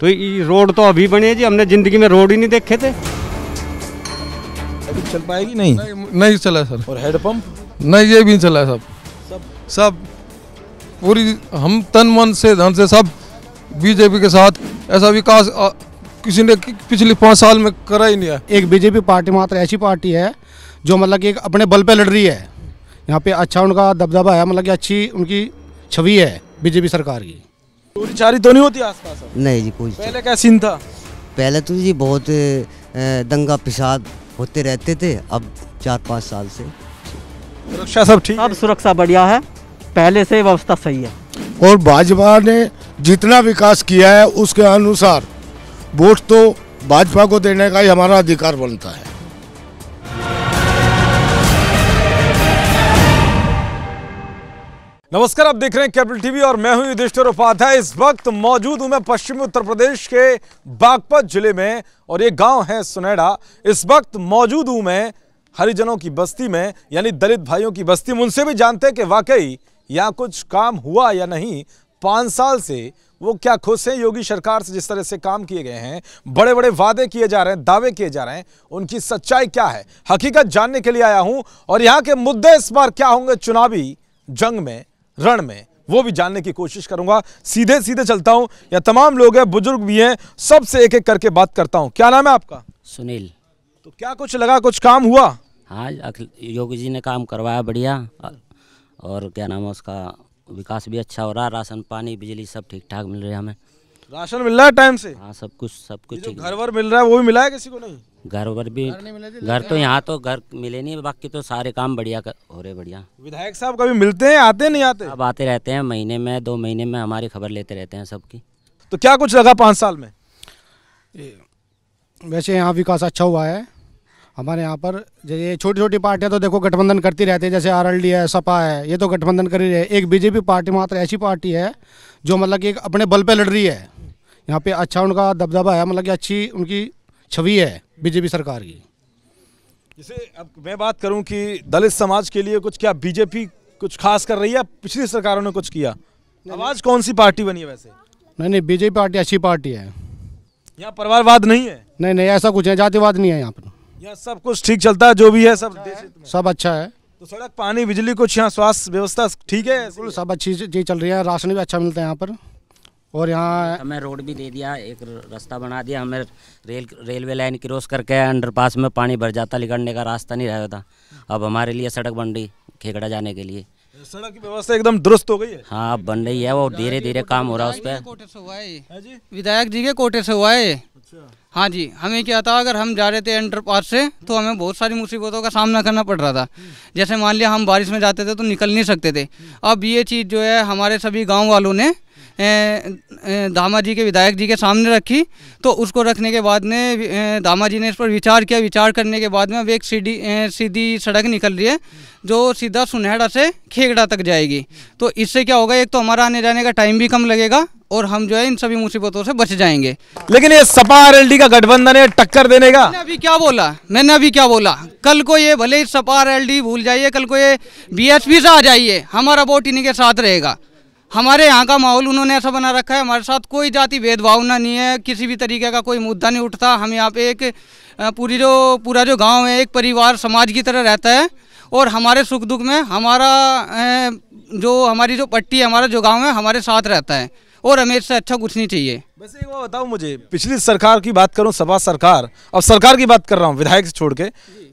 तो ये रोड तो अभी बने जी हमने जिंदगी में रोड ही नहीं देखे थे अभी चल पाएगी नहीं नहीं, नहीं चला सर और हैंडपम्प नहीं ये भी चला सब सब सब पूरी हम तन मन से धन से सब बीजेपी के साथ ऐसा विकास किसी ने पिछले पाँच साल में करा ही नहीं है एक बीजेपी पार्टी मात्र ऐसी पार्टी है जो मतलब कि अपने बल पे लड़ रही है यहाँ पे अच्छा उनका दबदबा है मतलब कि अच्छी उनकी छवि है बीजेपी सरकार की चोरी चारी तो नहीं होती आसपास नहीं जी कोई पहले क्या सीन था पहले तो जी बहुत दंगा पिसाद होते रहते थे अब चार पाँच साल से सुरक्षा सब ठीक अब सुरक्षा बढ़िया है पहले से व्यवस्था सही है और भाजपा ने जितना विकास किया है उसके अनुसार वोट तो भाजपा को देने का ही हमारा अधिकार बनता है नमस्कार आप देख रहे हैं कैपिटल टीवी और मैं हूं युधिष्ठर उपाध्याय इस वक्त मौजूद हूं मैं पश्चिमी उत्तर प्रदेश के बागपत जिले में और ये गांव है सुनैडा इस वक्त मौजूद हूं मैं हरिजनों की बस्ती में यानी दलित भाइयों की बस्ती में उनसे भी जानते हैं कि वाकई यहाँ कुछ काम हुआ या नहीं पाँच साल से वो क्या खुश हैं योगी सरकार से जिस तरह से काम किए गए हैं बड़े बड़े वादे किए जा रहे हैं दावे किए जा रहे हैं उनकी सच्चाई क्या है हकीकत जानने के लिए आया हूँ और यहाँ के मुद्दे इस बार क्या होंगे चुनावी जंग में रण में वो भी जानने की कोशिश करूंगा सीधे सीधे चलता हूं या तमाम लोग हैं बुजुर्ग भी हैं सबसे एक एक करके बात करता हूं क्या नाम है आपका सुनील तो क्या कुछ लगा कुछ काम हुआ हाँ योगी जी ने काम करवाया बढ़िया और क्या नाम है उसका विकास भी अच्छा हो रहा राशन पानी बिजली सब ठीक ठाक मिल रहा है हमें राशन मिल रहा है टाइम से हाँ सब कुछ सब कुछ घर वर मिल रहा है वो भी मिला है किसी को नहीं घर वर भी घर तो यहाँ तो घर मिले नहीं बाकी तो सारे काम बढ़िया कर, हो रहे बढ़िया विधायक साहब कभी मिलते हैं आते नहीं आते अब आते रहते हैं महीने में दो महीने में हमारी खबर लेते रहते हैं सबकी तो क्या कुछ लगा पाँच साल में वैसे यहाँ विकास अच्छा हुआ है हमारे यहाँ पर जैसे छोटी छोटी पार्टियाँ तो देखो गठबंधन करती रहती है जैसे आरएलडी है सपा है ये तो गठबंधन कर ही रहे एक बीजेपी पार्टी मात्र ऐसी पार्टी है जो मतलब कि अपने बल पे लड़ रही है यहाँ पे अच्छा उनका दबदबा है मतलब कि अच्छी उनकी छवि है बीजेपी सरकार की जैसे अब मैं बात करूं कि दलित समाज के लिए कुछ क्या बीजेपी कुछ खास कर रही है पिछली सरकारों ने कुछ किया आवाज कौन सी पार्टी बनी है वैसे नहीं नहीं बीजेपी पार्टी अच्छी पार्टी है यहाँ परिवारवाद नहीं है नहीं नहीं ऐसा कुछ है जातिवाद नहीं है यहाँ पर यहाँ सब कुछ ठीक चलता है जो भी है सब अच्छा सब अच्छा है तो सड़क पानी बिजली कुछ यहाँ स्वास्थ्य व्यवस्था ठीक है सब अच्छी चीज चल रही है राशन भी अच्छा मिलता है यहाँ पर और यहाँ हमें रोड भी दे दिया एक रास्ता बना दिया हमें रेल रेलवे लाइन क्रॉस करके अंडरपास में पानी भर जाता निकलने का रास्ता नहीं रहता अब हमारे लिए सड़क बन रही खेगड़ा जाने के लिए सड़क की व्यवस्था एकदम दुरुस्त हो गई है हाँ बन रही है वो धीरे धीरे काम हो रहा है उस पर हाँ कोटे से हुआ विधायक जी के कोटे से हुआ है अच्छा। हाँ जी हमें क्या था अगर हम जा रहे थे अंडरपास से तो हमें बहुत सारी मुसीबतों का सामना करना पड़ रहा था जैसे मान लिया हम बारिश में जाते थे तो निकल नहीं सकते थे अब ये चीज़ जो है हमारे सभी गाँव वालों ने दामा जी के विधायक जी के सामने रखी तो उसको रखने के बाद में दामा जी ने इस पर विचार किया विचार करने के बाद में अब एक सीढ़ी सीधी सड़क निकल रही है जो सीधा सुनहरा से खेगड़ा तक जाएगी तो इससे क्या होगा एक तो हमारा आने जाने का टाइम भी कम लगेगा और हम जो है इन सभी मुसीबतों से बच जाएंगे लेकिन ये सपा डी का गठबंधन है टक्कर देने का मैंने अभी क्या बोला मैंने अभी क्या बोला कल को ये भले ही सपा डी भूल जाइए कल को ये पी से आ जाइए हमारा वोट इन्हीं के साथ रहेगा हमारे यहाँ का माहौल उन्होंने ऐसा बना रखा है हमारे साथ कोई जाति भेदभाव ना नहीं है किसी भी तरीके का कोई मुद्दा नहीं उठता हम यहाँ पे एक पूरी जो पूरा जो गांव है एक परिवार समाज की तरह रहता है और हमारे सुख दुख में हमारा जो हमारी जो पट्टी है हमारा जो गाँव है हमारे साथ रहता है और हमें इससे अच्छा कुछ नहीं चाहिए वैसे एक बात बताओ मुझे पिछली सरकार की बात करूँ सपा सरकार अब सरकार की बात कर रहा हूँ विधायक छोड़ के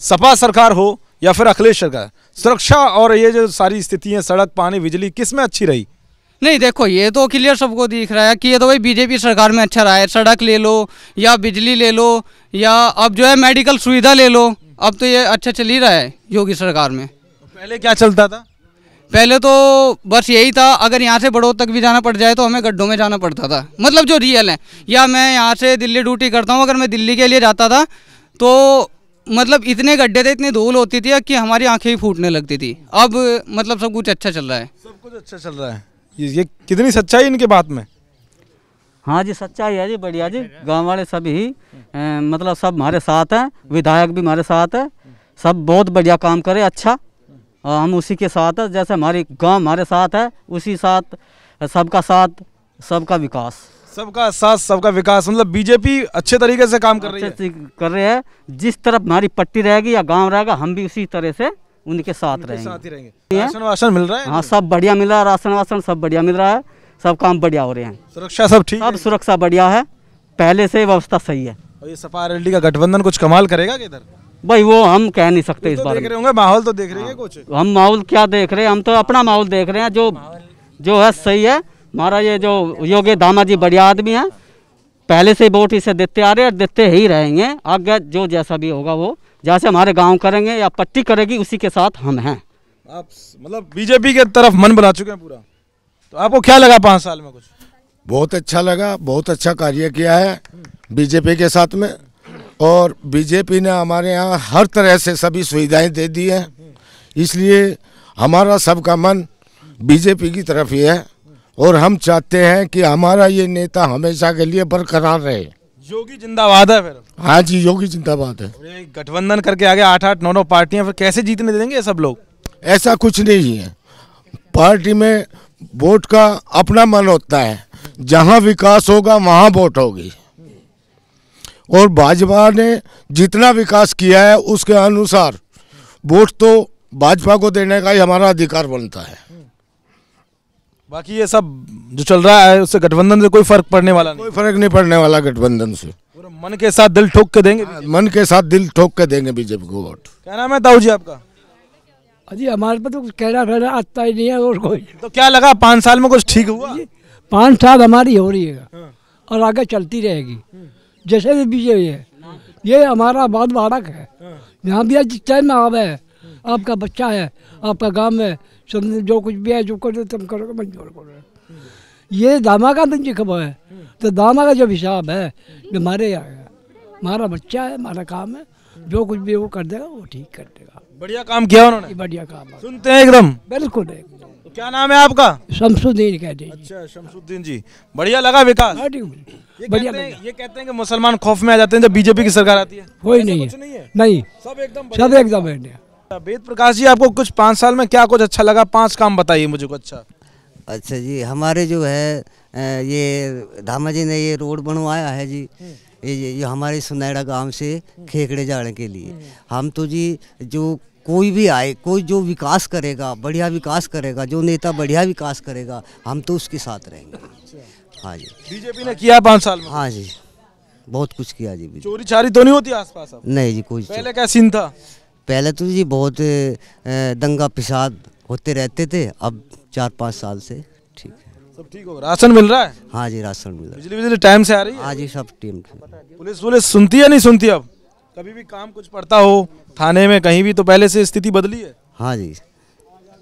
सपा सरकार हो या फिर अखिलेश सरकार सुरक्षा और ये जो सारी स्थिति है सड़क पानी बिजली किस में अच्छी रही नहीं देखो ये तो क्लियर सबको दिख रहा है कि ये तो भाई बीजेपी सरकार में अच्छा रहा है सड़क ले लो या बिजली ले लो या अब जो है मेडिकल सुविधा ले लो अब तो ये अच्छा चल ही रहा है योगी सरकार में तो पहले क्या चलता था पहले तो बस यही था अगर यहाँ से बड़ोद तक भी जाना पड़ जाए तो हमें गड्ढों में जाना पड़ता था मतलब जो रियल है या मैं यहाँ से दिल्ली ड्यूटी करता हूँ अगर मैं दिल्ली के लिए जाता था तो मतलब इतने गड्ढे थे इतनी धूल होती थी कि हमारी आंखें ही फूटने लगती थी अब मतलब सब कुछ अच्छा चल रहा है सब कुछ अच्छा चल रहा है ये, ये कितनी सच्चाई इनके बात में हाँ जी सच्चाई है जी बढ़िया जी गांव वाले सभी मतलब सब हमारे साथ हैं विधायक भी हमारे साथ है सब बहुत बढ़िया काम करे अच्छा आ, हम उसी के साथ है जैसे हमारी गांव हमारे साथ है उसी साथ सबका साथ सबका विकास सबका साथ सबका विकास मतलब बीजेपी अच्छे तरीके से काम कर रही है कर रहे हैं जिस तरफ हमारी पट्टी रहेगी या गांव रहेगा हम भी उसी तरह से उनके साथ रहेंगे साथ ही रहेंगे राशन वाशन मिल रहा है हाँ सब बढ़िया मिल रहा है राशन वाशन सब बढ़िया मिल रहा है सब काम बढ़िया हो रहे हैं सुरक्षा सब ठीक सब सुरक्षा बढ़िया है पहले से व्यवस्था सही है और ये सपा आर का गठबंधन कुछ कमाल करेगा किधर भाई वो हम कह नहीं सकते इस तो बारे में माहौल तो देख रहे हैं हाँ। कुछ हम माहौल क्या देख रहे हैं हम तो अपना माहौल देख रहे हैं जो जो है सही है हमारा ये जो योगी दामा जी बढ़िया आदमी है पहले से वोट इसे देते आ रहे हैं देते ही रहेंगे आगे जो जैसा भी होगा वो जैसे हमारे गांव करेंगे या पट्टी करेगी उसी के साथ हम हैं आप मतलब बीजेपी के तरफ मन बना चुके हैं पूरा तो आपको क्या लगा पाँच साल में कुछ बहुत अच्छा लगा बहुत अच्छा कार्य किया है बीजेपी के साथ में और बीजेपी ने हमारे यहाँ हर तरह से सभी सुविधाएं दे दी हैं इसलिए हमारा सबका मन बीजेपी की तरफ ही है और हम चाहते हैं कि हमारा ये नेता हमेशा के लिए बरकरार रहे योगी जिंदाबाद है फिर हाँ जी योगी चिंता बात है गठबंधन करके आगे आठ आठ नौ नौ पार्टियां फिर कैसे जीतने देंगे सब लोग ऐसा कुछ नहीं है पार्टी में वोट का अपना मन होता है जहाँ विकास होगा वहाँ वोट होगी और भाजपा ने जितना विकास किया है उसके अनुसार वोट तो भाजपा को देने का ही हमारा अधिकार बनता है बाकी ये सब जो चल रहा है उससे गठबंधन से कोई फर्क पड़ने वाला नहीं कोई फर्क नहीं पड़ने वाला गठबंधन से मन के साथ दिल ठोक के देंगे हाँ, मन के साथ दिल ठोक के देंगे बीजेपी को वोट क्या नाम है दाऊ जी आपका अजी हमारे पे तो कहना फैला आता ही नहीं है और कोई तो क्या लगा पाँच साल में कुछ ठीक हुआ पाँच साल हमारी हो रही है हाँ। और आगे चलती रहेगी जैसे भी बीजेपी है ये हमारा बहुत बाड़क है हाँ। यहाँ भी जिस टाइम आवे है आपका बच्चा है आपका गाँव है सब जो कुछ भी है जो कुछ तुम करोगे मंजूर करोगे ये धमाका दिन खबर है तो दामा का जो हिसाब है जो हमारे यहाँ हमारा बच्चा है हमारा काम है जो कुछ भी वो कर देगा वो ठीक कर देगा बढ़िया काम किया उन्होंने बढ़िया काम सुनते हैं एकदम बिल्कुल एकदम तो क्या नाम है आपका शमसुद्दीन कहते हैं अच्छा शमसुद्दीन जी बढ़िया लगा विकास हाँ हाँ बढ़िया कहते ये कहते हैं कि मुसलमान खौफ में आ जाते हैं जब बीजेपी की सरकार आती है कोई नहीं है नहीं, सब एकदम सब एकदम अच्छा, वेद प्रकाश जी आपको कुछ पाँच साल में क्या कुछ अच्छा लगा पाँच काम बताइए मुझे को अच्छा अच्छा जी हमारे जो है ये धामा जी ने ये रोड बनवाया है जी हम्म। ये ये हमारे सुनैरा गांव से खेकड़े जाने के लिए हम्म। हम तो जी जो कोई भी आए कोई जो विकास करेगा बढ़िया विकास करेगा जो नेता बढ़िया विकास करेगा हम तो उसके साथ रहेंगे अच्छा। हाँ जी बीजेपी ने किया पाँच साल में हाँ जी बहुत कुछ किया जी चोरी चारी तो नहीं होती आसपास अब नहीं जी कोई पहले क्या सीन था पहले तो जी बहुत दंगा पिसाद होते रहते थे अब चार पाँच साल से ठीक है सब ठीक हो राशन मिल रहा है हाँ जी राशन मिल रहा है बिजली बिजली टाइम से आ रही है हाँ जी सब टीम पुलिस वुलिस सुनती है नहीं सुनती अब कभी भी काम कुछ पड़ता हो थाने में कहीं भी तो पहले से स्थिति बदली है हाँ जी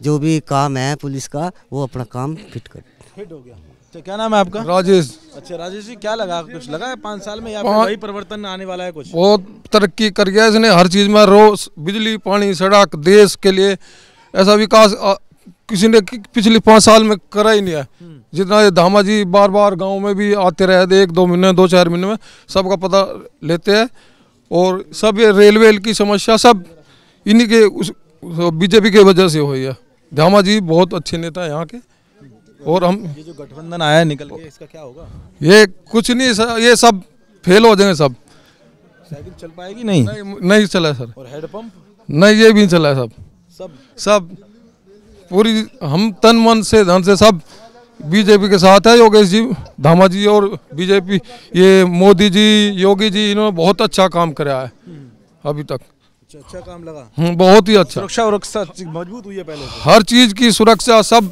जो भी काम है पुलिस का वो अपना काम फिट कर फिट हो गया अच्छा क्या नाम है आपका राजेश अच्छा राजेश जी क्या लगा कुछ लगा है पाँच साल में या वही परिवर्तन आने वाला है कुछ बहुत तरक्की कर गया इसने हर चीज़ में रोज बिजली पानी सड़क देश के लिए ऐसा विकास किसी ने पिछले पाँच साल में करा ही नहीं है हम्म। जितना ये धामा जी बार बार गांव में भी आते रहे थे एक दो महीने दो चार महीने में सबका पता लेते हैं और सब ये रेलवे की समस्या सब इन्हीं के उस बीजेपी के वजह से हुई है धामा जी बहुत अच्छे नेता है यहाँ के और हम ये जो गठबंधन आया निकल के इसका क्या होगा ये कुछ नहीं सर ये सब फेल हो जाएंगे सब साइकिल चल पाएगी नहीं नहीं, नहीं चला सर और हेडपम्प नहीं ये भी नहीं चला सब सब सब पूरी हम तन मन से धन से सब बीजेपी के साथ है योगेश जी धामा जी और बीजेपी ये मोदी जी योगी जी इन्होंने बहुत अच्छा काम कराया है अभी तक अच्छा, अच्छा काम लगा हम्म, बहुत ही अच्छा सुरक्षा वरक्षा मजबूत हुई है पहले हर चीज की सुरक्षा सब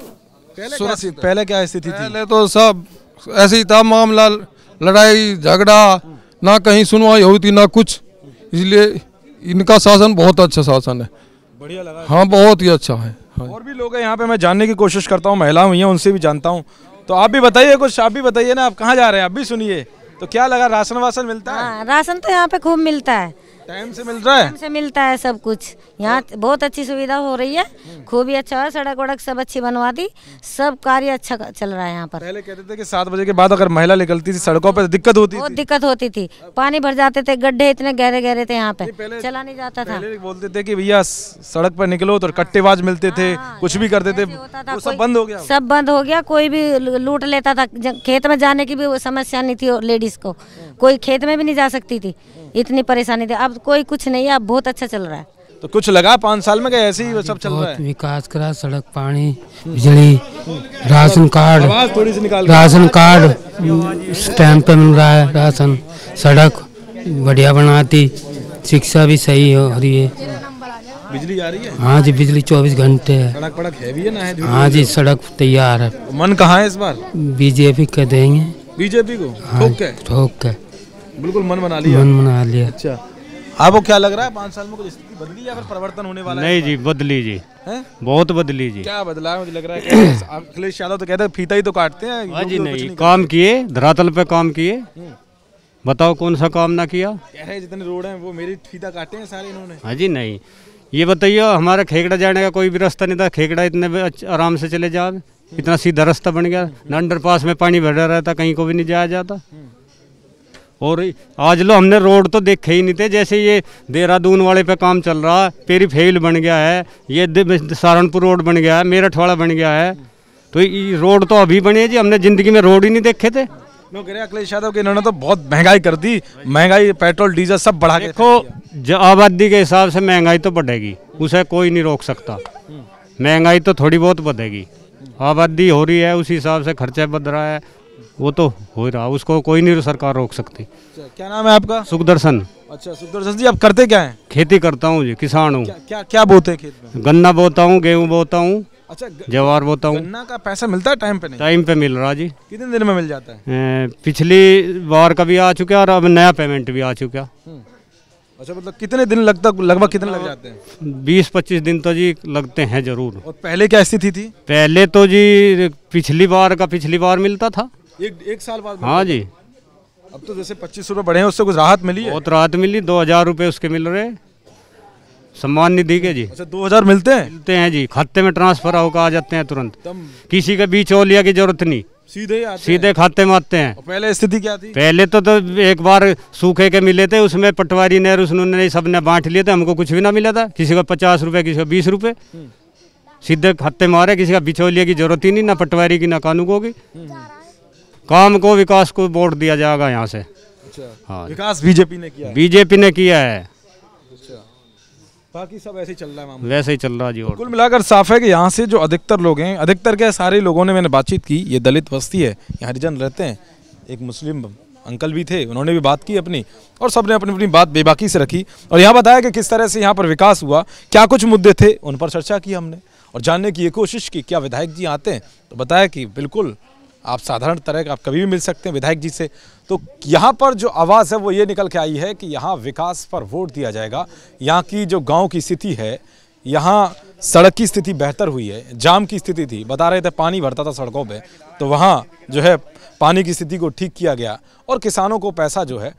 पहले क्या, पहले क्या स्थिति थी पहले तो सब ऐसे ही था मामला लड़ाई झगड़ा ना कहीं सुनवाई होती ना कुछ इसलिए इनका शासन बहुत अच्छा शासन है बढ़िया लगा हाँ बहुत ही अच्छा है हाँ। और भी लोग हैं यहाँ पे मैं जानने की कोशिश करता हूँ महिला हुई हैं उनसे भी जानता हूँ तो आप भी बताइए कुछ आप भी बताइए ना आप कहाँ जा रहे हैं आप भी सुनिए तो क्या लगा राशन वासन मिलता है हाँ, राशन तो यहाँ पे खूब मिलता है टाइम से मिल रहा है टाइम से मिलता है सब कुछ यहाँ बहुत अच्छी सुविधा हो रही है खूब ही अच्छा है सड़क वड़क सब अच्छी बनवा दी सब कार्य अच्छा चल रहा है यहाँ पर पहले कहते थे कि सात बजे के बाद अगर महिला निकलती थी सड़कों पर तो दिक्कत होती बहुत दिक्कत होती थी पानी भर जाते थे गड्ढे इतने गहरे गहरे थे यहाँ पे चला नहीं जाता था बोलते थे की भैया सड़क पर निकलो तो कट्टेबाज मिलते थे हाँ, कुछ भी करते थे सब बंद हो गया सब बंद हो गया कोई भी लूट लेता था खेत में जाने की भी समस्या नहीं थी लेडीज को कोई खेत में भी नहीं जा सकती थी इतनी परेशानी थी अब कोई कुछ नहीं है अब बहुत अच्छा चल रहा है तो कुछ लगा पाँच साल में ऐसे ही सब चल रहा है विकास करा सड़क पानी बिजली राशन कार्ड थोड़ी सी निकाल राशन कार्ड टाइम पे मिल रहा है राशन सड़क बढ़िया बनाती शिक्षा भी सही हो रही है बिजली आ रही है हाँ जी बिजली चौबीस घंटे है सड़क पड़क है ना है हाँ जी सड़क तैयार है मन कहाँ है इस बार बीजेपी के देंगे बीजेपी को हाँ ठोक के ठोक के बिल्कुल मन बना लिया मन बना लिया अच्छा आपको क्या लग रहा है पाँच साल में कुछ स्थिति बदली या फिर परिवर्तन होने वाला नहीं है जी बदली जी है? बहुत बदली जी क्या बदला है मुझे लग रहा है अखिलेश यादव तो कहते हैं फीता ही तो काटते हैं हाँ जी तो नहीं काम किए धरातल पे काम किए हम्म। बताओ कौन सा काम ना किया कह रहे जितने रोड है वो मेरी फीता काटे हैं सारे इन्होंने हाँ जी नहीं ये बताइए हमारा खेकड़ा जाने का कोई भी रास्ता नहीं था खेकड़ा इतने आराम से चले जाओ इतना सीधा रास्ता बन गया ना हम्म। अंडर पास में पानी भर रहता कहीं को भी नहीं जाया जाता हम्म। और आज लो हमने रोड तो देखे ही नहीं थे जैसे ये देहरादून वाले पे काम चल रहा है पेरी फेल बन गया है ये सहारनपुर रोड बन गया है मेरठ वाला बन गया है तो ये रोड तो अभी बने जी हमने ज़िंदगी में रोड ही नहीं देखे थे अखिलेश यादव के इन्होंने तो बहुत महंगाई कर दी महंगाई पेट्रोल डीजल सब बढ़ा देखो आबादी के हिसाब से महंगाई तो बढ़ेगी उसे कोई नहीं रोक सकता महंगाई तो थोड़ी बहुत बढ़ेगी आबादी हो रही है उस हिसाब से खर्चा बढ़ रहा है वो तो हो रहा उसको कोई नहीं सरकार रोक सकती अच्छा, क्या नाम है आपका सुखदर्शन अच्छा सुखदर्शन जी आप करते क्या हैं खेती करता हूँ जी किसान हूँ क्या, क्या क्या बोते हैं खेत में गन्ना बोता हूँ गेहूँ बोता हूँ अच्छा जवार बोता हूँ गन्ना का पैसा मिलता है टाइम पे नहीं टाइम पे मिल रहा जी कितने दिन में मिल जाता है पिछली बार का भी आ चुका और अब नया पेमेंट भी आ चुका हम्म। अच्छा मतलब कितने दिन लगता लगभग कितने लग जाते हैं बीस पच्चीस दिन तो जी लगते हैं जरूर और पहले क्या स्थिति थी पहले तो जी पिछली बार का पिछली बार मिलता था एक एक साल बाद हाँ जी अब तो जैसे पच्चीस रुपये बढ़े हैं उससे कुछ राहत मिली बहुत राहत मिली दो हज़ार रुपये उसके मिल रहे सम्मान निधि के जी अच्छा दो हज़ार मिलते हैं मिलते हैं जी खाते में ट्रांसफर होकर आ जाते हैं तुरंत किसी के बीच ओलिया की जरूरत नहीं सीधे आते सीधे हैं। खाते में आते हैं पहले स्थिति क्या थी पहले तो तो एक बार सूखे के मिले थे उसमें पटवारी ने उसने सब ने बांट लिए थे हमको कुछ भी ना मिला था किसी का पचास रुपए किसी का बीस रुपए हम्म। सीधे खाते में आ रहे किसी का बिचौलिया की जरूरत ही नहीं ना पटवारी की ना कानून होगी काम को विकास को वोट दिया जाएगा यहाँ से अच्छा हाँ विकास बीजेपी ने किया बीजेपी ने किया है अच्छा। बाकी सब ऐसे ही चल रहा है मामला वैसे ही चल रहा है जी और कुल मिलाकर साफ है कि यहाँ से जो अधिकतर लोग हैं अधिकतर क्या सारे लोगों ने मैंने बातचीत की ये दलित बस्ती है यहाँ हरिजन रहते हैं एक मुस्लिम अंकल भी थे उन्होंने भी बात की अपनी और सबने अपनी अपनी बात बेबाकी से रखी और यहाँ बताया कि किस तरह से यहाँ पर विकास हुआ क्या कुछ मुद्दे थे उन पर चर्चा की हमने और जानने की ये कोशिश की क्या विधायक जी आते हैं तो बताया कि बिल्कुल आप साधारण तरह आप कभी भी मिल सकते हैं विधायक जी से तो यहाँ पर जो आवाज़ है वो ये निकल के आई है कि यहाँ विकास पर वोट दिया जाएगा यहाँ की जो गाँव की स्थिति है यहाँ सड़क की स्थिति बेहतर हुई है जाम की स्थिति थी बता रहे थे पानी भरता था सड़कों पे तो वहाँ जो है पानी की स्थिति को ठीक किया गया और किसानों को पैसा जो है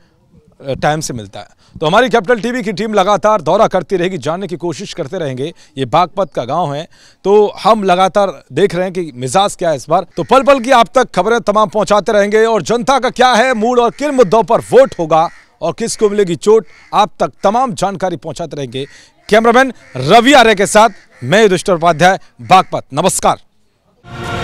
टाइम से मिलता है तो हमारी कैपिटल टीवी की टीम लगातार दौरा करती रहेगी जानने की कोशिश करते रहेंगे ये बागपत का गांव है तो हम लगातार देख रहे हैं कि मिजाज क्या है इस बार तो पल पल की आप तक खबरें तमाम पहुंचाते रहेंगे और जनता का क्या है मूड और किन मुद्दों पर वोट होगा और किसको मिलेगी चोट आप तक तमाम जानकारी पहुंचाते रहेंगे कैमरामैन रवि आर्य के साथ मैं युद्ध उपाध्याय बागपत नमस्कार